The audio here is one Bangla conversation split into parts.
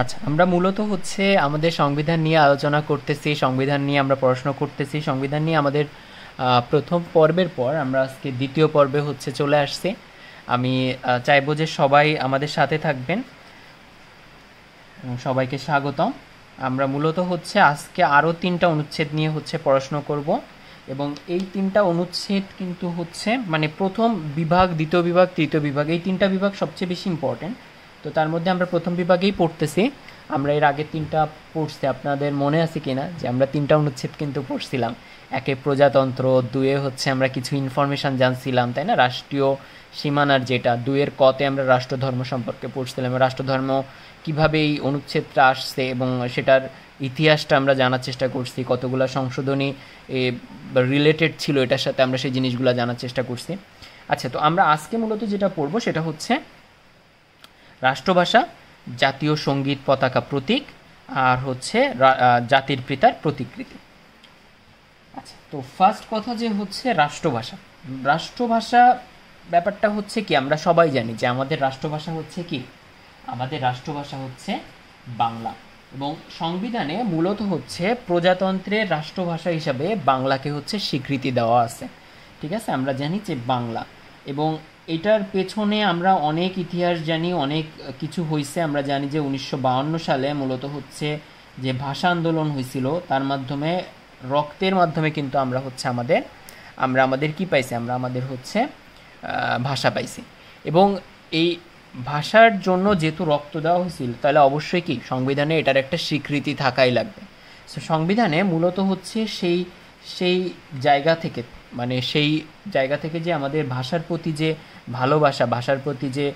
আচ্ছা আমরা মূলত হচ্ছে আমাদের সংবিধান নিয়ে আলোচনা করতেছি সংবিধান নিয়ে আমরা পড়াশোনা করতেছি সংবিধান নিয়ে আমাদের প্রথম পর্বের পর আমরা আজকে দ্বিতীয় পর্বে হচ্ছে চলে আসছি আমি চাইবো যে সবাই আমাদের সাথে থাকবেন সবাইকে স্বাগতম আমরা মূলত হচ্ছে আজকে আরও তিনটা অনুচ্ছেদ নিয়ে হচ্ছে পড়াশুনো করব এবং এই তিনটা অনুচ্ছেদ কিন্তু হচ্ছে মানে প্রথম বিভাগ দ্বিতীয় বিভাগ তৃতীয় বিভাগ এই তিনটা বিভাগ সবচেয়ে বেশি ইম্পর্ট্যান্ট তো তার মধ্যে আমরা প্রথম বিভাগেই পড়তেছি আমরা এর আগে তিনটা পড়ছি আপনাদের মনে আছে কি না যে আমরা তিনটা অনুচ্ছেদ কিন্তু পড়ছিলাম একে প্রজাতন্ত্র দুয়ে হচ্ছে আমরা কিছু ইনফরমেশান জানছিলাম তাই না রাষ্ট্রীয় সীমানার যেটা দুয়ের কতে আমরা রাষ্ট্রধর্ম সম্পর্কে পড়ছিলাম রাষ্ট্রধর্ম কীভাবে এই অনুচ্ছেদটা আসছে এবং সেটার ইতিহাসটা আমরা জানার চেষ্টা করছি কতগুলো সংশোধনী রিলেটেড ছিল এটার সাথে আমরা সেই জিনিসগুলো জানার চেষ্টা করছি আচ্ছা তো আমরা আজকে মূলত যেটা পড়বো সেটা হচ্ছে রাষ্ট্রভাষা জাতীয় সঙ্গীত পতাকা প্রতীক আর হচ্ছে জাতির পিতার প্রতিকৃতি আচ্ছা তো ফার্স্ট কথা যে হচ্ছে রাষ্ট্রভাষা রাষ্ট্রভাষা ব্যাপারটা হচ্ছে কি আমরা সবাই জানি যে আমাদের রাষ্ট্রভাষা হচ্ছে কি আমাদের রাষ্ট্রভাষা হচ্ছে বাংলা এবং সংবিধানে মূলত হচ্ছে প্রজাতন্ত্রের রাষ্ট্রভাষা হিসাবে বাংলাকে হচ্ছে স্বীকৃতি দেওয়া আছে ঠিক আছে আমরা জানি যে বাংলা এবং এটার পেছনে আমরা অনেক ইতিহাস জানি অনেক কিছু হয়েছে আমরা জানি যে উনিশশো সালে মূলত হচ্ছে যে ভাষা আন্দোলন হয়েছিল তার মাধ্যমে রক্তের মাধ্যমে কিন্তু আমরা হচ্ছে আমাদের আমরা আমাদের কি পাইছি আমরা আমাদের হচ্ছে ভাষা পাইছি এবং এই ভাষার জন্য যেহেতু রক্ত দেওয়া হয়েছিল তাহলে অবশ্যই কি সংবিধানে এটার একটা স্বীকৃতি থাকাই লাগবে সো সংবিধানে মূলত হচ্ছে সেই সেই জায়গা থেকে মানে সেই জায়গা থেকে যে আমাদের ভাষার প্রতি যে ভালোবাসা ভাষার প্রতি যে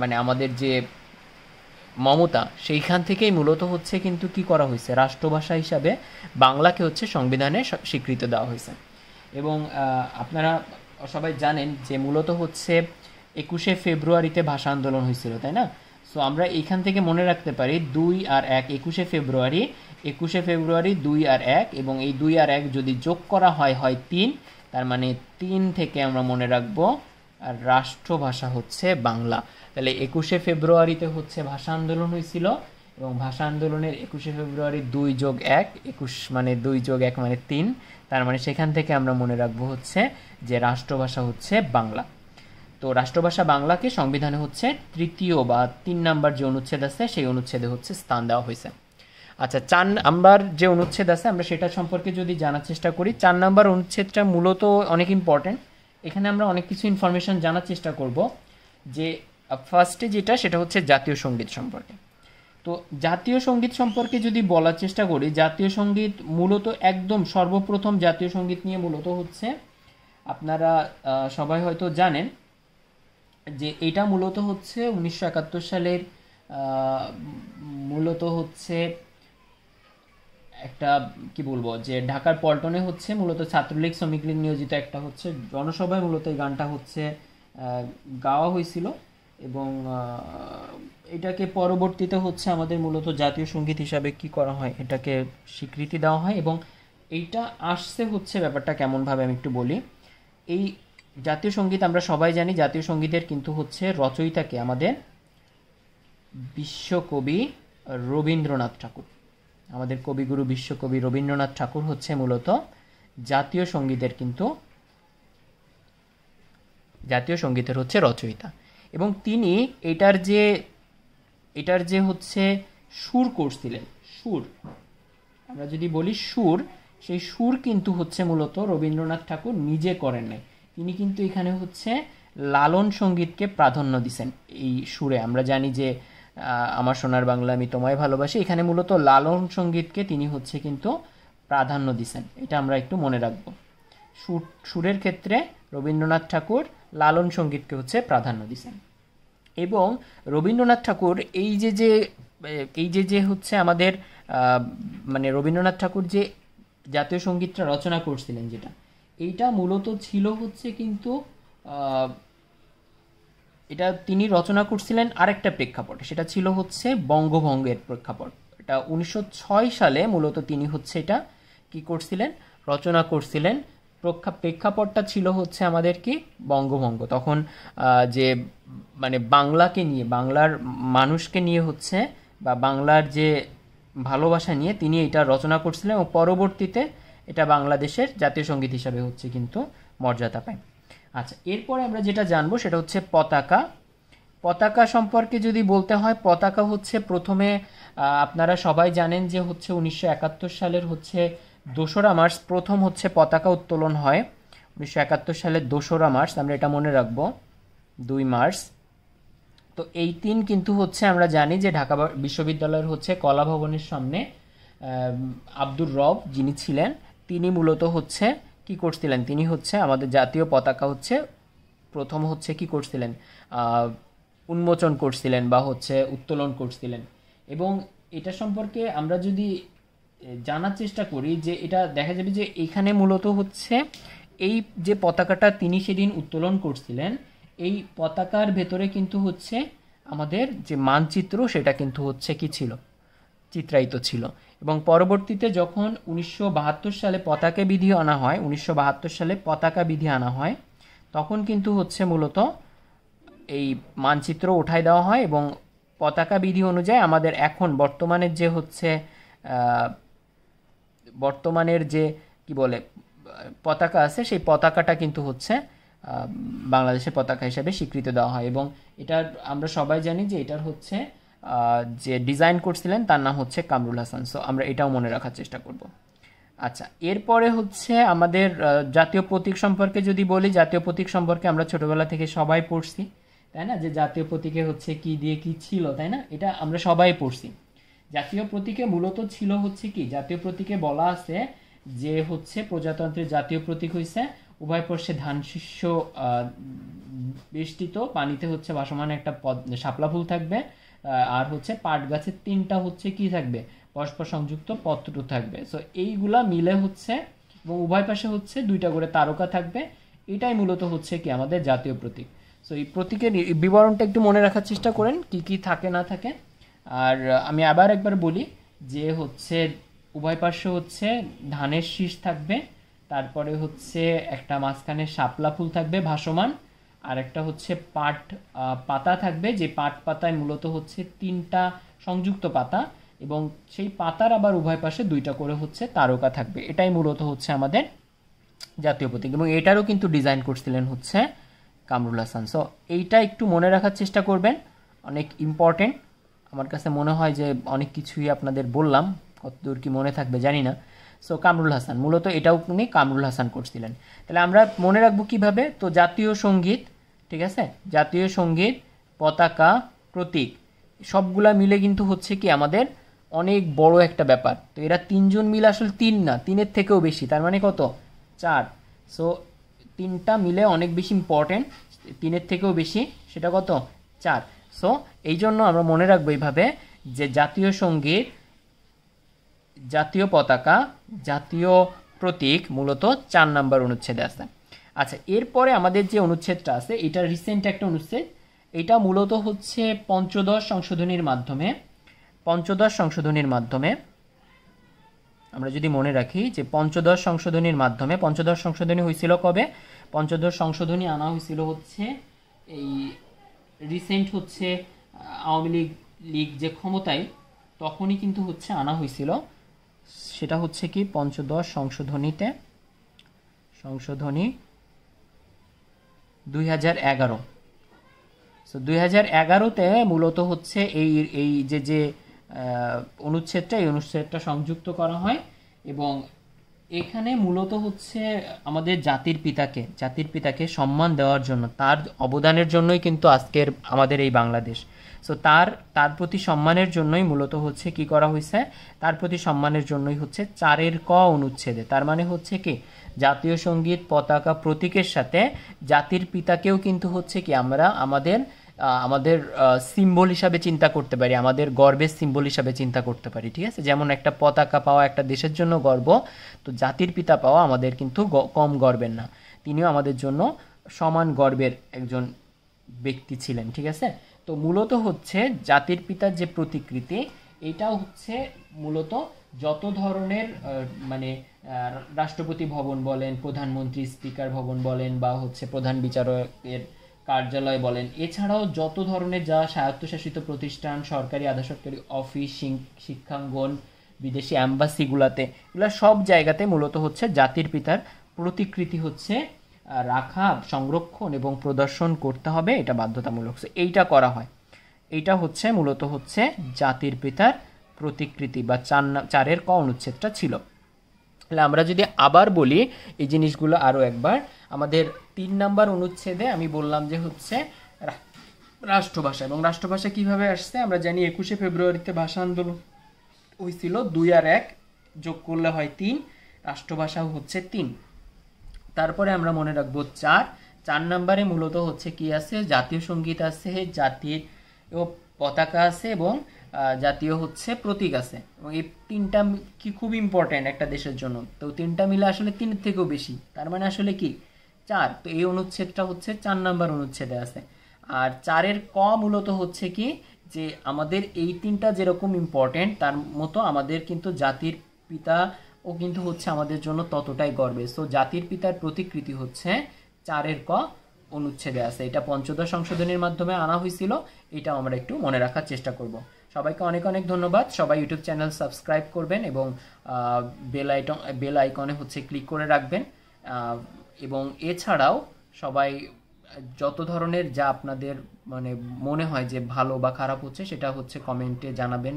মানে আমাদের যে মমতা সেইখান থেকেই মূলত হচ্ছে কিন্তু কি করা হয়েছে রাষ্ট্রভাষা হিসাবে বাংলাকে হচ্ছে সংবিধানে স্বীকৃত দেওয়া হয়েছে এবং আপনারা সবাই জানেন যে মূলত হচ্ছে একুশে ফেব্রুয়ারিতে ভাষা আন্দোলন হয়েছিল তাই না সো আমরা এইখান থেকে মনে রাখতে পারি দুই আর এক একুশে ফেব্রুয়ারি একুশে ফেব্রুয়ারি দুই আর এক এবং এই দুই আর এক যদি যোগ করা হয় হয় তিন তার মানে তিন থেকে আমরা মনে রাখবো আর রাষ্ট্রভাষা হচ্ছে বাংলা তাহলে একুশে ফেব্রুয়ারিতে হচ্ছে ভাষা আন্দোলন হয়েছিল এবং ভাষা আন্দোলনের একুশে ফেব্রুয়ারি দুই যোগ এক একুশ মানে দুই যোগ এক মানে তিন তার মানে সেখান থেকে আমরা মনে রাখবো হচ্ছে যে রাষ্ট্রভাষা হচ্ছে বাংলা তো রাষ্ট্রভাষা বাংলাকে সংবিধানে হচ্ছে তৃতীয় বা তিন নাম্বার যে অনুচ্ছেদ আছে সেই অনুচ্ছেদে হচ্ছে স্থান দেওয়া হয়েছে আচ্ছা চার নাম্বার যে অনুচ্ছেদ আছে আমরা সেটা সম্পর্কে যদি জানার চেষ্টা করি চার নাম্বার অনুচ্ছেদটা মূলত অনেক ইম্পর্টেন্ট এখানে আমরা অনেক কিছু ইনফরমেশন জানার চেষ্টা করব যে ফার্স্টে যেটা সেটা হচ্ছে জাতীয় সঙ্গীত সম্পর্কে তো জাতীয় সঙ্গীত সম্পর্কে যদি বলার চেষ্টা করি জাতীয় সঙ্গীত মূলত একদম সর্বপ্রথম জাতীয় সঙ্গীত নিয়ে মূলত হচ্ছে আপনারা সবাই হয়তো জানেন যে এটা মূলত হচ্ছে উনিশশো একাত্তর সালের মূলত হচ্ছে একটা কি বলবো যে ঢাকার পল্টনে হচ্ছে মূলত ছাত্রলীগ শ্রমিক লীগ নিয়োজিত একটা হচ্ছে জনসভায় মূলত এই গানটা হচ্ছে গাওয়া হয়েছিল এবং এটাকে পরবর্তীতে হচ্ছে আমাদের মূলত জাতীয় সঙ্গীত হিসাবে কি করা হয় এটাকে স্বীকৃতি দেওয়া হয় এবং এইটা আসছে হচ্ছে ব্যাপারটা কেমনভাবে আমি একটু বলি এই জাতীয় সঙ্গীত আমরা সবাই জানি জাতীয় সঙ্গীতের কিন্তু হচ্ছে রচয়িতাকে আমাদের বিশ্বকবি রবীন্দ্রনাথ ঠাকুর আমাদের কবিগুরু বিশ্বকবি রবীন্দ্রনাথ ঠাকুর হচ্ছে মূলত জাতীয় সঙ্গীতের কিন্তু জাতীয় সঙ্গীতের হচ্ছে রচয়িতা এবং তিনি এটার যে এটার যে হচ্ছে সুর করছিলেন সুর আমরা যদি বলি সুর সেই সুর কিন্তু হচ্ছে মূলত রবীন্দ্রনাথ ঠাকুর নিজে করেন নাই তিনি কিন্তু এখানে হচ্ছে লালন সঙ্গীতকে প্রাধান্য দিছেন এই সুরে আমরা জানি যে আমার সোনার বাংলা আমি তোমায় ভালোবাসি এখানে মূলত লালন সঙ্গীতকে তিনি হচ্ছে কিন্তু প্রাধান্য দিছেন এটা আমরা একটু মনে রাখব সুর সুরের ক্ষেত্রে রবীন্দ্রনাথ ঠাকুর লালন সঙ্গীতকে হচ্ছে প্রাধান্য দিছেন এবং রবীন্দ্রনাথ ঠাকুর এই যে যে এই যে যে হচ্ছে আমাদের মানে রবীন্দ্রনাথ ঠাকুর যে জাতীয় সঙ্গীতটা রচনা করছিলেন যেটা এইটা মূলত ছিল হচ্ছে কিন্তু এটা তিনি রচনা করছিলেন আরেকটা প্রেক্ষাপটে সেটা ছিল হচ্ছে বঙ্গভঙ্গের প্রেক্ষাপট এটা উনিশশো সালে মূলত তিনি হচ্ছে এটা কি করছিলেন রচনা করছিলেন প্রেক্ষাপটটা ছিল হচ্ছে আমাদের কি বঙ্গভঙ্গ তখন যে মানে বাংলাকে নিয়ে বাংলার মানুষকে নিয়ে হচ্ছে বা বাংলার যে ভালোবাসা নিয়ে তিনি এটা রচনা করছিলেন এবং পরবর্তীতে এটা বাংলাদেশের জাতীয় সঙ্গীত হিসাবে হচ্ছে কিন্তু মর্যাদা পায় আচ্ছা এরপরে আমরা যেটা জানবো সেটা হচ্ছে পতাকা পতাকা সম্পর্কে যদি বলতে হয় পতাকা হচ্ছে প্রথমে আপনারা সবাই জানেন যে হচ্ছে উনিশশো একাত্তর সালের হচ্ছে দোসরা মার্চ প্রথম হচ্ছে পতাকা উত্তোলন হয় উনিশশো একাত্তর সালের দোসরা মার্চ আমরা এটা মনে রাখবো দুই মার্চ তো এই তিন কিন্তু হচ্ছে আমরা জানি যে ঢাকা বিশ্ববিদ্যালয়ের হচ্ছে কলা ভবনের সামনে আব্দুর রব যিনি ছিলেন তিনি মূলত হচ্ছে কি করছিলেন তিনি হচ্ছে আমাদের জাতীয় পতাকা হচ্ছে প্রথম হচ্ছে কি করছিলেন উন্মোচন করছিলেন বা হচ্ছে উত্তোলন করছিলেন এবং এটা সম্পর্কে আমরা যদি জানার চেষ্টা করি যে এটা দেখা যাবে যে এখানে মূলত হচ্ছে এই যে পতাকাটা তিনি সেদিন উত্তোলন করছিলেন এই পতাকার ভেতরে কিন্তু হচ্ছে আমাদের যে মানচিত্র সেটা কিন্তু হচ্ছে কি ছিল চিত্রায়িত ছিল এবং পরবর্তীতে যখন উনিশশো সালে পতাকা বিধি আনা হয় উনিশশো সালে পতাকা বিধি আনা হয় তখন কিন্তু হচ্ছে মূলত এই মানচিত্র উঠাই দেওয়া হয় এবং পতাকা বিধি অনুযায়ী আমাদের এখন বর্তমানের যে হচ্ছে বর্তমানের যে কি বলে পতাকা আছে সেই পতাকাটা কিন্তু হচ্ছে বাংলাদেশের পতাকা হিসাবে স্বীকৃতি দেওয়া হয় এবং এটার আমরা সবাই জানি যে এটার হচ্ছে যে ডিজাইন করছিলেন তার নাম হচ্ছে কামরুল হাসান সো আমরা এটাও মনে রাখার চেষ্টা করব আচ্ছা এরপরে হচ্ছে আমাদের জাতীয় প্রতীক সম্পর্কে যদি বলি জাতীয় প্রতীক সম্পর্কে আমরা ছোটবেলা থেকে সবাই পড়ছি তাই না যে জাতীয় প্রতীকে হচ্ছে কি দিয়ে কি ছিল তাই না এটা আমরা সবাই পড়ছি জাতীয় প্রতীকে মূলত ছিল হচ্ছে কি জাতীয় প্রতীকে বলা আছে যে হচ্ছে প্রজাতন্ত্রের জাতীয় প্রতীক হয়েছে উভয় পর্ষে ধান শীর্ষ বেষ্টিত পানিতে হচ্ছে ভাসমান একটা পদ শাপলা ফুল থাকবে আর হচ্ছে পাট গাছের তিনটা হচ্ছে কি থাকবে পরস্পর সংযুক্ত পত্র থাকবে সো এইগুলা মিলে হচ্ছে এবং উভয় পাশে হচ্ছে দুইটা করে তারকা থাকবে এটাই মূলত হচ্ছে কি আমাদের জাতীয় প্রতীক সো এই প্রতীকের বিবরণটা একটু মনে রাখার চেষ্টা করেন কি কি থাকে না থাকে আর আমি আবার একবার বলি যে হচ্ছে উভয় পাশে হচ্ছে ধানের শীষ থাকবে তারপরে হচ্ছে একটা মাঝখানে শাপলা ফুল থাকবে ভাসমান আর একটা হচ্ছে পাট পাতা থাকবে যে পাট পাতায় মূলত হচ্ছে তিনটা সংযুক্ত পাতা এবং সেই পাতার আবার উভয় পাশে দুইটা করে হচ্ছে তারকা থাকবে এটাই মূলত হচ্ছে আমাদের জাতীয় প্রতীক এবং এটারও কিন্তু ডিজাইন করছিলেন হচ্ছে কামরুল হাসান সো এইটা একটু মনে রাখার চেষ্টা করবেন অনেক ইম্পর্টেন্ট আমার কাছে মনে হয় যে অনেক কিছুই আপনাদের বললাম কতদূর কি মনে থাকবে জানি না সো কামরুল হাসান মূলত এটাও উনি কামরুল হাসান করছিলেন তাহলে আমরা মনে রাখবো কীভাবে তো জাতীয় সঙ্গীত ঠিক আছে জাতীয় সঙ্গীত পতাকা প্রতীক সবগুলা মিলে কিন্তু হচ্ছে কি আমাদের অনেক বড় একটা ব্যাপার তো এরা তিনজন মিলে আসলে তিন না তিনের থেকেও বেশি তার মানে কত চার সো তিনটা মিলে অনেক বেশি ইম্পর্টেন্ট তিনের থেকেও বেশি সেটা কত চার সো এই জন্য আমরা মনে রাখবো এইভাবে যে জাতীয় সঙ্গীত জাতীয় পতাকা জাতীয় প্রতীক মূলত চার নাম্বার অনুচ্ছেদে আছে আচ্ছা এরপরে আমাদের যে অনুচ্ছেদটা আছে এটা রিসেন্ট একটা অনুচ্ছেদ এটা মূলত হচ্ছে পঞ্চদশ সংশোধনীর মাধ্যমে পঞ্চদশ সংশোধনীর মাধ্যমে আমরা যদি মনে রাখি যে পঞ্চদশ সংশোধনীর মাধ্যমে পঞ্চদশ সংশোধনী হয়েছিল কবে পঞ্চদশ সংশোধনী আনা হয়েছিল হচ্ছে এই রিসেন্ট হচ্ছে আওয়ামী লীগ লীগ যে ক্ষমতায় তখনই কিন্তু হচ্ছে আনা হয়েছিল সেটা হচ্ছে কি পঞ্চদশ সংশোধনীতে সংশোধনী দুই হাজার এগারো সো দুই হাজার এগারোতে মূলত হচ্ছে এই এই যে যে অনুচ্ছেদটা এই অনুচ্ছেদটা সংযুক্ত করা হয় এবং এখানে মূলত হচ্ছে আমাদের জাতির পিতাকে জাতির পিতাকে সম্মান দেওয়ার জন্য তার অবদানের জন্যই কিন্তু আজকের আমাদের এই বাংলাদেশ সো তার তার প্রতি সম্মানের জন্যই মূলত হচ্ছে কি করা হয়েছে তার প্রতি সম্মানের জন্যই হচ্ছে চারের ক অনুচ্ছেদে তার মানে হচ্ছে কি জাতীয় সঙ্গীত পতাকা প্রতীকের সাথে জাতির পিতাকেও কিন্তু হচ্ছে কি আমরা আমাদের আমাদের সিম্বল হিসাবে চিন্তা করতে পারি আমাদের গর্বের সিম্বল হিসাবে চিন্তা করতে পারি ঠিক আছে যেমন একটা পতাকা পাওয়া একটা দেশের জন্য গর্ব তো জাতির পিতা পাওয়া আমাদের কিন্তু কম গর্বের না তিনিও আমাদের জন্য সমান গর্বের একজন ব্যক্তি ছিলেন ঠিক আছে তো মূলত হচ্ছে জাতির পিতার যে প্রতিকৃতি এটা হচ্ছে মূলত যত ধরনের মানে রাষ্ট্রপতি ভবন বলেন প্রধানমন্ত্রী স্পিকার ভবন বলেন বা হচ্ছে প্রধান বিচারকের কার্যালয় বলেন এছাড়াও যত ধরনের যা স্বায়ত্তশাসিত প্রতিষ্ঠান সরকারি আধা অফিস শিক্ষাঙ্গন বিদেশি অ্যাম্বাসিগুলাতে এগুলো সব জায়গাতে মূলত হচ্ছে জাতির পিতার প্রতিকৃতি হচ্ছে রাখা সংরক্ষণ এবং প্রদর্শন করতে হবে এটা বাধ্যতামূলক এইটা করা হয় এইটা হচ্ছে মূলত হচ্ছে জাতির পিতার প্রতিকৃতি বা চার চারের ক অনুচ্ছেদটা ছিল তাহলে আমরা যদি আবার বলি এই জিনিসগুলো আরও একবার আমাদের তিন নাম্বার অনুচ্ছেদে আমি বললাম যে হচ্ছে রাষ্ট্রভাষা এবং রাষ্ট্রভাষা কিভাবে আসছে আমরা জানি একুশে ফেব্রুয়ারিতে ভাষা আন্দোলন হয়েছিল দুই আর এক যোগ করলে হয় তিন রাষ্ট্রভাষাও হচ্ছে তিন তারপরে আমরা মনে রাখবো চার চার নম্বরে মূলত হচ্ছে কি আছে জাতীয় সঙ্গীত আছে জাতির পতাকা আছে এবং জাতীয় হচ্ছে প্রতীক আছে এবং এই তিনটা কি খুব ইম্পর্ট্যান্ট একটা দেশের জন্য তো তিনটা মিলে আসলে তিনের থেকেও বেশি তার মানে আসলে কি চার তো এই অনুচ্ছেদটা হচ্ছে চার নাম্বার অনুচ্ছেদে আছে আর চারের ক মূলত হচ্ছে কি যে আমাদের এই তিনটা যেরকম ইম্পর্ট্যান্ট তার মতো আমাদের কিন্তু জাতির পিতা ও কিন্তু হচ্ছে আমাদের জন্য ততটাই গর্বের সো জাতির পিতার প্রতিকৃতি হচ্ছে চারের ক অনুচ্ছেদে আছে এটা পঞ্চদশ সংশোধনের মাধ্যমে আনা হয়েছিল এটা আমরা একটু মনে রাখার চেষ্টা করব সবাইকে অনেক অনেক ধন্যবাদ সবাই ইউটিউব চ্যানেল সাবস্ক্রাইব করবেন এবং বেল আইটন বেল আইকনে হচ্ছে ক্লিক করে রাখবেন এবং এছাড়াও সবাই যত ধরনের যা আপনাদের মানে মনে হয় যে ভালো বা খারাপ হচ্ছে সেটা হচ্ছে কমেন্টে জানাবেন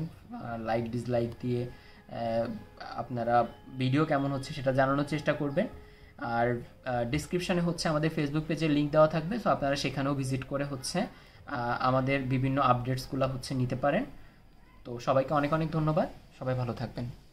লাইক ডিসলাইক দিয়ে আপনারা ভিডিও কেমন হচ্ছে সেটা জানানোর চেষ্টা করবেন আর ডিসক্রিপশানে হচ্ছে আমাদের ফেসবুক পেজের লিঙ্ক দেওয়া থাকবে সো আপনারা সেখানেও ভিজিট করে হচ্ছে আমাদের বিভিন্ন আপডেটসগুলো হচ্ছে নিতে পারেন তো সবাইকে অনেক অনেক ধন্যবাদ সবাই ভালো থাকবেন